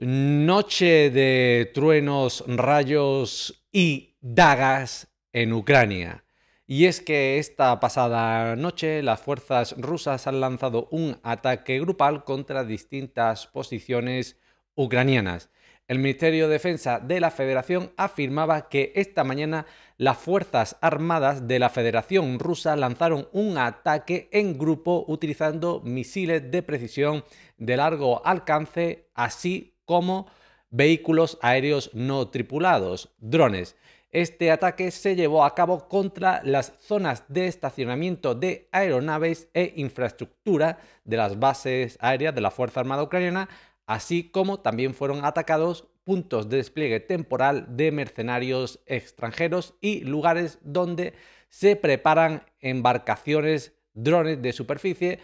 Noche de truenos, rayos y dagas en Ucrania. Y es que esta pasada noche las fuerzas rusas han lanzado un ataque grupal contra distintas posiciones ucranianas. El Ministerio de Defensa de la Federación afirmaba que esta mañana las Fuerzas Armadas de la Federación Rusa lanzaron un ataque en grupo utilizando misiles de precisión de largo alcance, así como vehículos aéreos no tripulados, drones. Este ataque se llevó a cabo contra las zonas de estacionamiento de aeronaves e infraestructura de las bases aéreas de la Fuerza Armada Ucraniana, así como también fueron atacados puntos de despliegue temporal de mercenarios extranjeros y lugares donde se preparan embarcaciones drones de superficie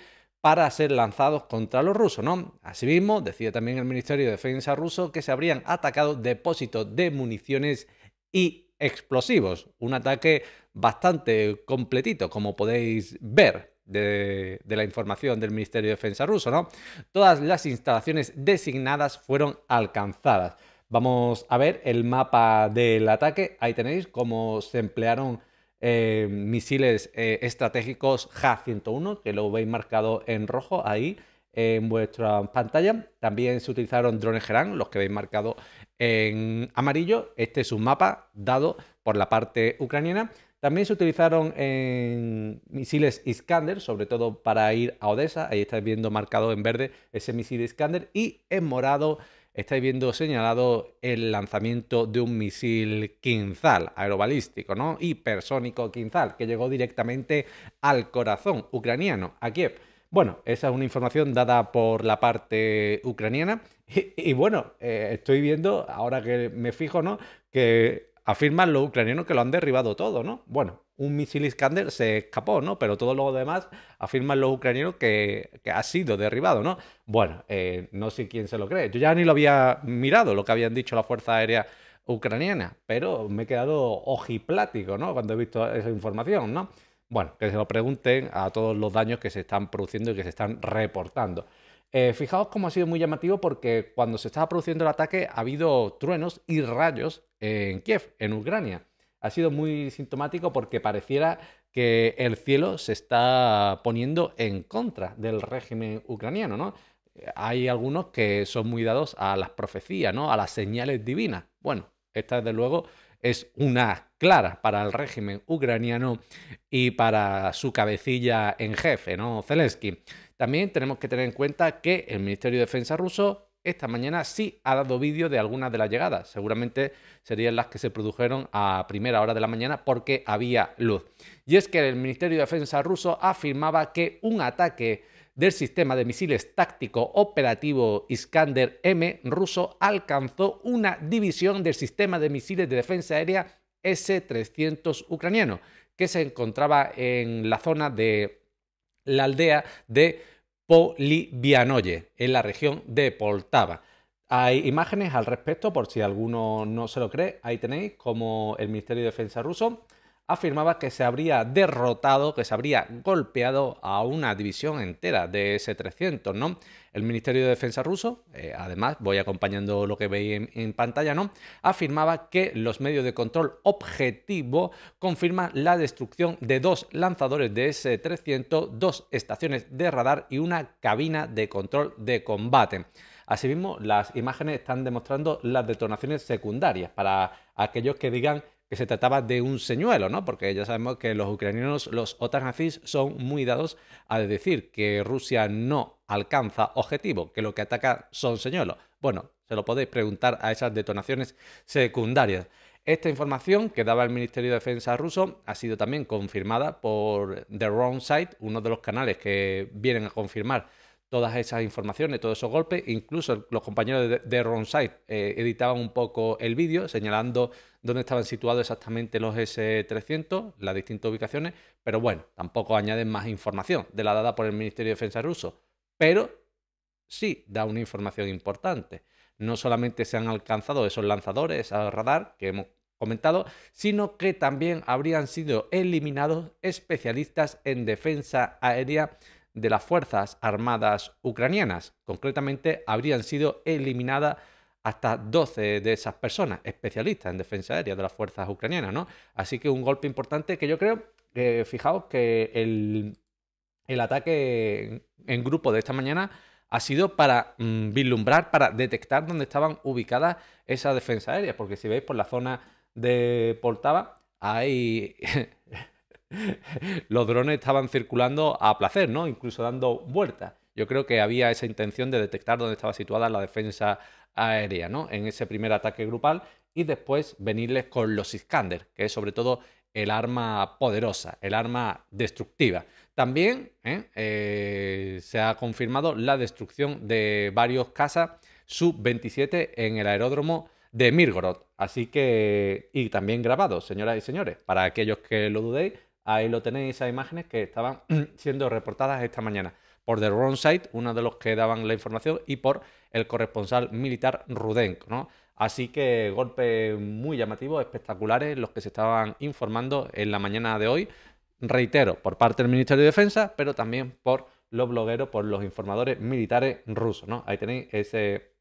para ser lanzados contra los rusos. ¿no? Asimismo, decía también el Ministerio de Defensa ruso que se habrían atacado depósitos de municiones y explosivos. Un ataque bastante completito, como podéis ver. De, la información del Ministerio de Defensa ruso, ¿no? Todas las instalaciones designadas fueron alcanzadas. Vamos a ver el mapa del ataque. Ahí tenéis cómo se emplearon eh, misiles eh, estratégicos j 101 que lo veis marcado en rojo ahí en vuestra pantalla. También se utilizaron drones gerán los que veis marcado en amarillo. Este es un mapa dado por la parte ucraniana. También se utilizaron en misiles Iskander, sobre todo para ir a Odessa. Ahí estáis viendo marcado en verde ese misil Iskander. Y en morado estáis viendo señalado el lanzamiento de un misil Kinzhal, aerobalístico, ¿no? Hipersónico Kinzhal, que llegó directamente al corazón ucraniano, a Kiev. Bueno, esa es una información dada por la parte ucraniana. Y, bueno, eh, estoy viendo, ahora que me fijo, ¿no? Que afirman los ucranianos que lo han derribado todo, ¿no? Bueno, un misil Iskander se escapó, ¿no? Pero todo lo demás afirman los ucranianos que, ha sido derribado, ¿no? Bueno, eh, no sé quién se lo cree. Yo ya ni lo había mirado, lo que habían dicho la Fuerza Aérea Ucraniana, pero me he quedado ojiplático, ¿no? Cuando he visto esa información, ¿no? Bueno, que se lo pregunten a todos los daños que se están produciendo y que se están reportando. Eh, fijaos cómo ha sido muy llamativo porque cuando se estaba produciendo el ataque ha habido truenos y rayos en Kiev, en Ucrania ha sido muy sintomático porque pareciera que el cielo se está poniendo en contra del régimen ucraniano, ¿no? Hay algunos que son muy dados a las profecías, ¿no? A las señales divinas. Bueno, esta desde luego es una clara para el régimen ucraniano y para su cabecilla en jefe, ¿no? Zelensky. También tenemos que tener en cuenta que el Ministerio de Defensa ruso esta mañana sí ha dado vídeo de algunas de las llegadas. Seguramente serían las que se produjeron a primera hora de la mañana porque había luz. Y es que el Ministerio de Defensa ruso afirmaba que un ataque del sistema de misiles táctico operativo Iskander M ruso alcanzó una división del sistema de misiles de defensa aérea S-300 ucraniano que se encontraba en la zona de la aldea de Polivianoye, en la región de Poltava. Hay imágenes al respecto, por si alguno no se lo cree. Ahí tenéis como el Ministerio de Defensa ruso afirmaba que se habría derrotado, que se habría golpeado a una división entera de S-300, ¿no? El Ministerio de Defensa ruso, eh, además, voy acompañando lo que veis en, en, pantalla, ¿no? Afirmaba que los medios de control objetivo confirman la destrucción de dos lanzadores de S-300, dos estaciones de radar y una cabina de control de combate. Asimismo, las imágenes están demostrando las detonaciones secundarias para aquellos que digan se trataba de un señuelo, ¿no? Porque ya sabemos que los ucranianos, los otanazis, son muy dados a decir que Rusia no alcanza objetivo, que lo que ataca son señuelos. Bueno, se lo podéis preguntar a esas detonaciones secundarias. Esta información que daba el Ministerio de Defensa ruso ha sido también confirmada por The Wrong Side, uno de los canales que vienen a confirmar todas esas informaciones, todos esos golpes. Incluso los compañeros de, de Ronside eh, editaban un poco el vídeo señalando dónde estaban situados exactamente los S-300, las distintas ubicaciones, pero bueno, tampoco añaden más información de la dada por el Ministerio de Defensa ruso, pero sí da una información importante. No solamente se han alcanzado esos lanzadores, al radar que hemos comentado, sino que también habrían sido eliminados especialistas en defensa aérea de las Fuerzas Armadas ucranianas. Concretamente, habrían sido eliminadas hasta 12 de esas personas, especialistas en defensa aérea de las fuerzas ucranianas, ¿no? Así que un golpe importante que yo creo que, fijaos, que el, ataque en grupo de esta mañana ha sido para mm, vislumbrar, para detectar dónde estaban ubicadas esas defensas aéreas, porque si veis por la zona de Poltava hay los drones estaban circulando a placer, ¿no? Incluso dando vueltas. Yo creo que había esa intención de detectar dónde estaba situada la defensa aérea, ¿no? En ese primer ataque grupal y después venirles con los Iskander, que es sobre todo el arma poderosa, el arma destructiva. También ¿eh? Eh, se ha confirmado la destrucción de varios casas Sub-27 en el aeródromo de Mirgorod. Así que, y también grabado, señoras y señores, para aquellos que lo dudéis, Ahí lo tenéis, esas imágenes que estaban siendo reportadas esta mañana por The Wrong Site, uno de los que daban la información, y por el corresponsal militar Rudenko. Así que golpes muy llamativos, espectaculares, los que se estaban informando en la mañana de hoy, reitero, por parte del Ministerio de Defensa, pero también por los blogueros, por los informadores militares rusos. Ahí tenéis ese,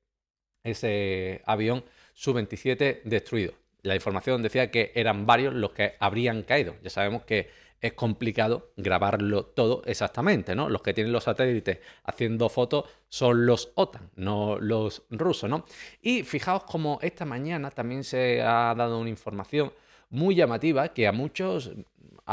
ese avión Su-27 destruido. La información decía que eran varios los que habrían caído. Ya sabemos que es complicado grabarlo todo exactamente, ¿no? Los que tienen los satélites haciendo fotos son los OTAN, no los rusos, ¿no? Y fijaos como esta mañana también se ha dado una información muy llamativa que a muchos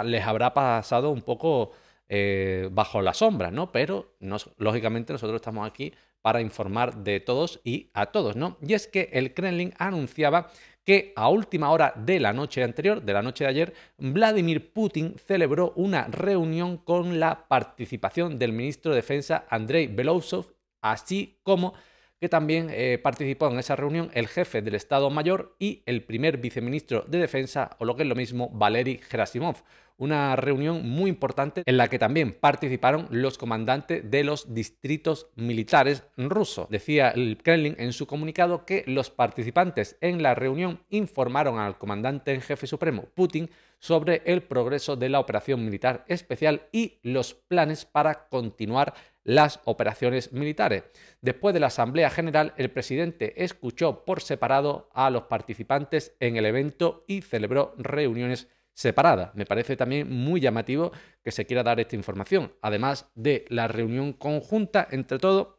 les habrá pasado un poco eh, bajo la sombra, ¿no? Pero lógicamente nosotros estamos aquí para informar de todos y a todos, ¿no? Y es que el Kremlin anunciaba que a última hora de la noche anterior, de la noche de ayer, Vladimir Putin celebró una reunión con la participación del ministro de Defensa Andrei Belousov, así como que también eh, participó en esa reunión el jefe del Estado Mayor y el primer viceministro de Defensa, o lo que es lo mismo, Valery Gerasimov una reunión muy importante en la que también participaron los comandantes de los distritos militares rusos. Decía el Kremlin en su comunicado que los participantes en la reunión informaron al comandante en jefe supremo, Putin, sobre el progreso de la operación militar especial y los planes para continuar las operaciones militares. Después de la Asamblea General, el presidente escuchó por separado a los participantes en el evento y celebró reuniones separada. Me parece también muy llamativo que se quiera dar esta información, además de la reunión conjunta entre todo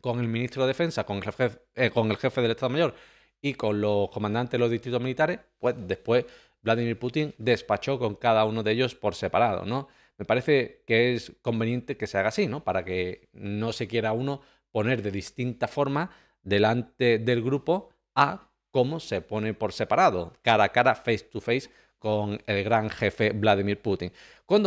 con el ministro de Defensa, con el jefe, eh, con el jefe del Estado Mayor y con los comandantes de los distritos militares, pues después Vladimir Putin despachó con cada uno de ellos por separado, ¿no? Me parece que es conveniente que se haga así, ¿no? Para que no se quiera uno poner de distinta forma delante del grupo a cómo se pone por separado, cara a cara, face to face, con el gran jefe Vladimir Putin.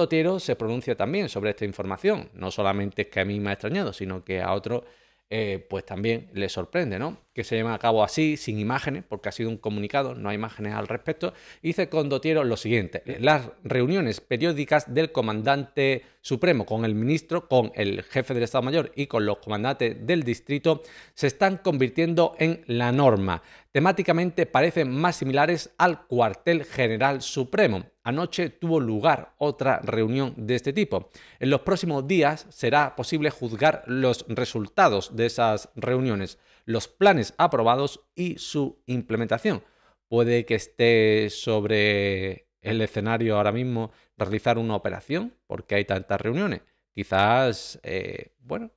tiro se pronuncia también sobre esta información. No solamente es que a mí me ha extrañado, sino que a otros eh, pues también le sorprende, ¿no? que se lleva a cabo así, sin imágenes, porque ha sido un comunicado, no hay imágenes al respecto. Hice con Condotiero lo siguiente, las reuniones periódicas del comandante supremo con el ministro, con el jefe del Estado Mayor y con los comandantes del distrito se están convirtiendo en la norma. Temáticamente parecen más similares al cuartel general supremo. Anoche tuvo lugar otra reunión de este tipo. En los próximos días será posible juzgar los resultados de esas reuniones los planes aprobados y su implementación. Puede que esté sobre el escenario ahora mismo realizar una operación porque hay tantas reuniones. Quizás, eh, bueno,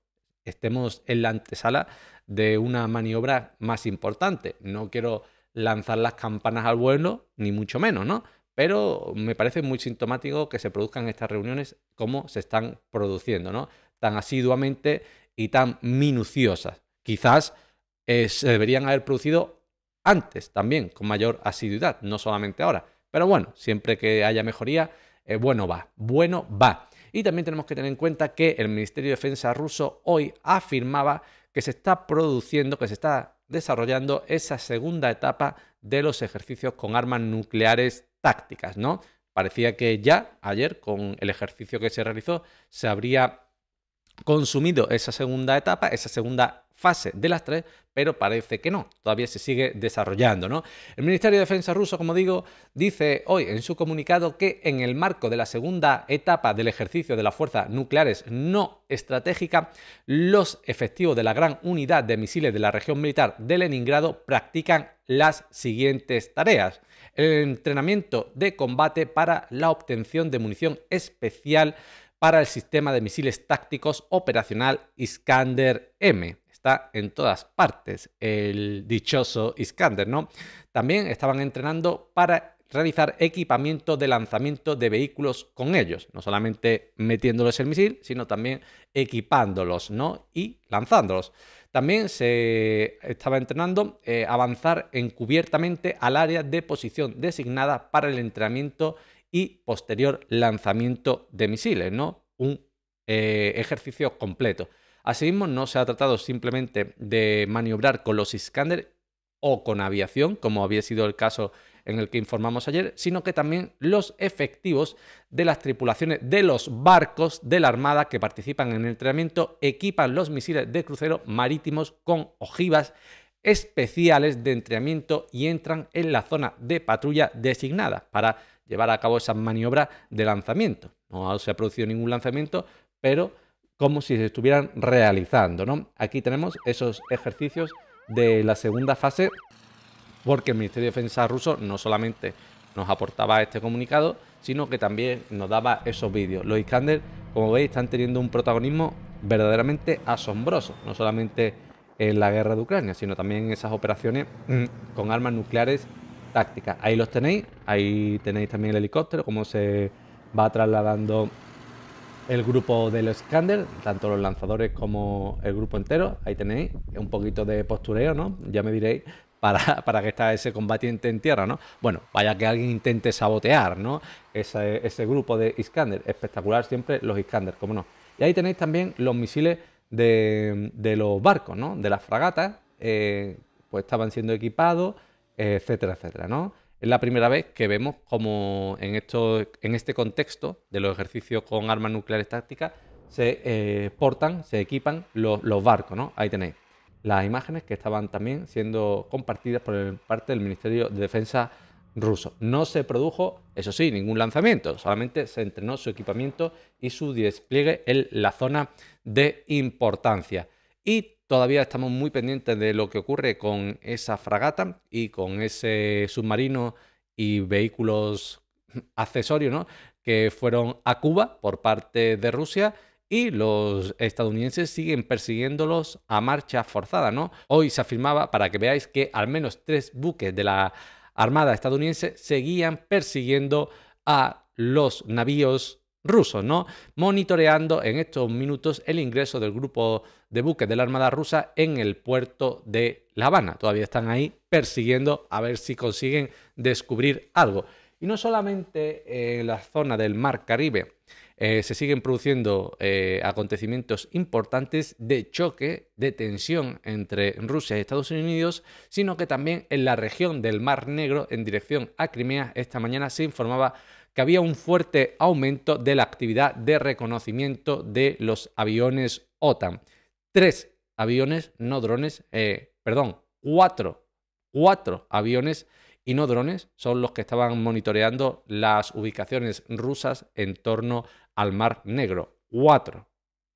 estemos en la antesala de una maniobra más importante. No quiero lanzar las campanas al vuelo, ni mucho menos, ¿no? Pero me parece muy sintomático que se produzcan estas reuniones como se están produciendo, ¿no? Tan asiduamente y tan minuciosas. Quizás eh, se deberían haber producido antes también, con mayor asiduidad, no solamente ahora. Pero bueno, siempre que haya mejoría, eh, bueno va, bueno va. Y también tenemos que tener en cuenta que el Ministerio de Defensa ruso hoy afirmaba que se está produciendo, que se está desarrollando esa segunda etapa de los ejercicios con armas nucleares tácticas, ¿no? Parecía que ya ayer, con el ejercicio que se realizó, se habría consumido esa segunda etapa, esa segunda Fase de las tres, pero parece que no, todavía se sigue desarrollando. ¿no? El Ministerio de Defensa ruso, como digo, dice hoy en su comunicado que en el marco de la segunda etapa del ejercicio de las fuerzas nucleares no estratégica, los efectivos de la gran unidad de misiles de la región militar de Leningrado practican las siguientes tareas. El entrenamiento de combate para la obtención de munición especial para el sistema de misiles tácticos operacional Iskander M está en todas partes, el dichoso Iskander, ¿no? También estaban entrenando para realizar equipamiento de lanzamiento de vehículos con ellos, no solamente metiéndoles el misil, sino también equipándolos, ¿no? Y lanzándolos. También se estaba entrenando eh, avanzar encubiertamente al área de posición designada para el entrenamiento y posterior lanzamiento de misiles, ¿no? Un eh, ejercicio completo. Asimismo, no se ha tratado simplemente de maniobrar con los Iskander o con aviación, como había sido el caso en el que informamos ayer, sino que también los efectivos de las tripulaciones de los barcos de la Armada que participan en el entrenamiento equipan los misiles de crucero marítimos con ojivas especiales de entrenamiento y entran en la zona de patrulla designada para llevar a cabo esa maniobra de lanzamiento. No se ha producido ningún lanzamiento, pero como si se estuvieran realizando. ¿no? Aquí tenemos esos ejercicios de la segunda fase, porque el Ministerio de Defensa ruso no solamente nos aportaba este comunicado, sino que también nos daba esos vídeos. Los Iskander, como veis, están teniendo un protagonismo verdaderamente asombroso, no solamente en la guerra de Ucrania, sino también en esas operaciones mm, con armas nucleares tácticas. Ahí los tenéis, ahí tenéis también el helicóptero, cómo se va trasladando el grupo del Skander, tanto los lanzadores como el grupo entero. Ahí tenéis un poquito de postureo, ¿no? Ya me diréis para, para, que está ese combatiente en tierra, ¿no? Bueno, vaya que alguien intente sabotear, ¿no? Ese, grupo de Iskander. Espectacular siempre los Iskander, ¿cómo no. Y ahí tenéis también los misiles de, los barcos, ¿no? De las fragatas, eh, pues estaban siendo equipados, etcétera, etcétera, ¿no? es la primera vez que vemos cómo en, este contexto de los ejercicios con armas nucleares tácticas se eh, portan, se equipan los, barcos. Ahí tenéis las imágenes que estaban también siendo compartidas por parte del Ministerio de Defensa ruso. No se produjo, eso sí, ningún lanzamiento, solamente se entrenó su equipamiento y su despliegue en la zona de importancia. Y Todavía estamos muy pendientes de lo que ocurre con esa fragata y con ese submarino y vehículos accesorios que fueron a Cuba por parte de Rusia y los estadounidenses siguen persiguiéndolos a marcha forzada. ¿no? Hoy se afirmaba, para que veáis, que al menos tres buques de la Armada estadounidense seguían persiguiendo a los navíos rusos, ¿no? monitoreando en estos minutos el ingreso del grupo de buques de la Armada rusa en el puerto de La Habana. Todavía están ahí persiguiendo a ver si consiguen descubrir algo. Y no solamente en la zona del Mar Caribe, eh, se siguen produciendo eh, acontecimientos importantes de choque, de tensión entre Rusia y Estados Unidos, sino que también en la región del Mar Negro, en dirección a Crimea, esta mañana se informaba que había un fuerte aumento de la actividad de reconocimiento de los aviones OTAN. Tres aviones, no drones, eh, perdón, cuatro, cuatro aviones y no drones son los que estaban monitoreando las ubicaciones rusas en torno al Mar Negro. Cuatro,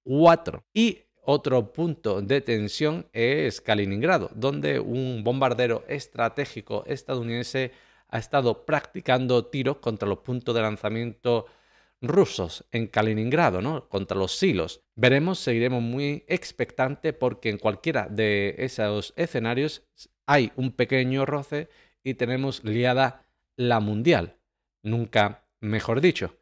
cuatro. Y otro punto de tensión es Kaliningrado, donde un bombardero estratégico estadounidense ha estado practicando tiros contra los puntos de lanzamiento rusos en Kaliningrado, ¿no? contra los silos. Veremos, seguiremos muy expectante porque en cualquiera de esos escenarios hay un pequeño roce y tenemos liada la mundial. Nunca mejor dicho.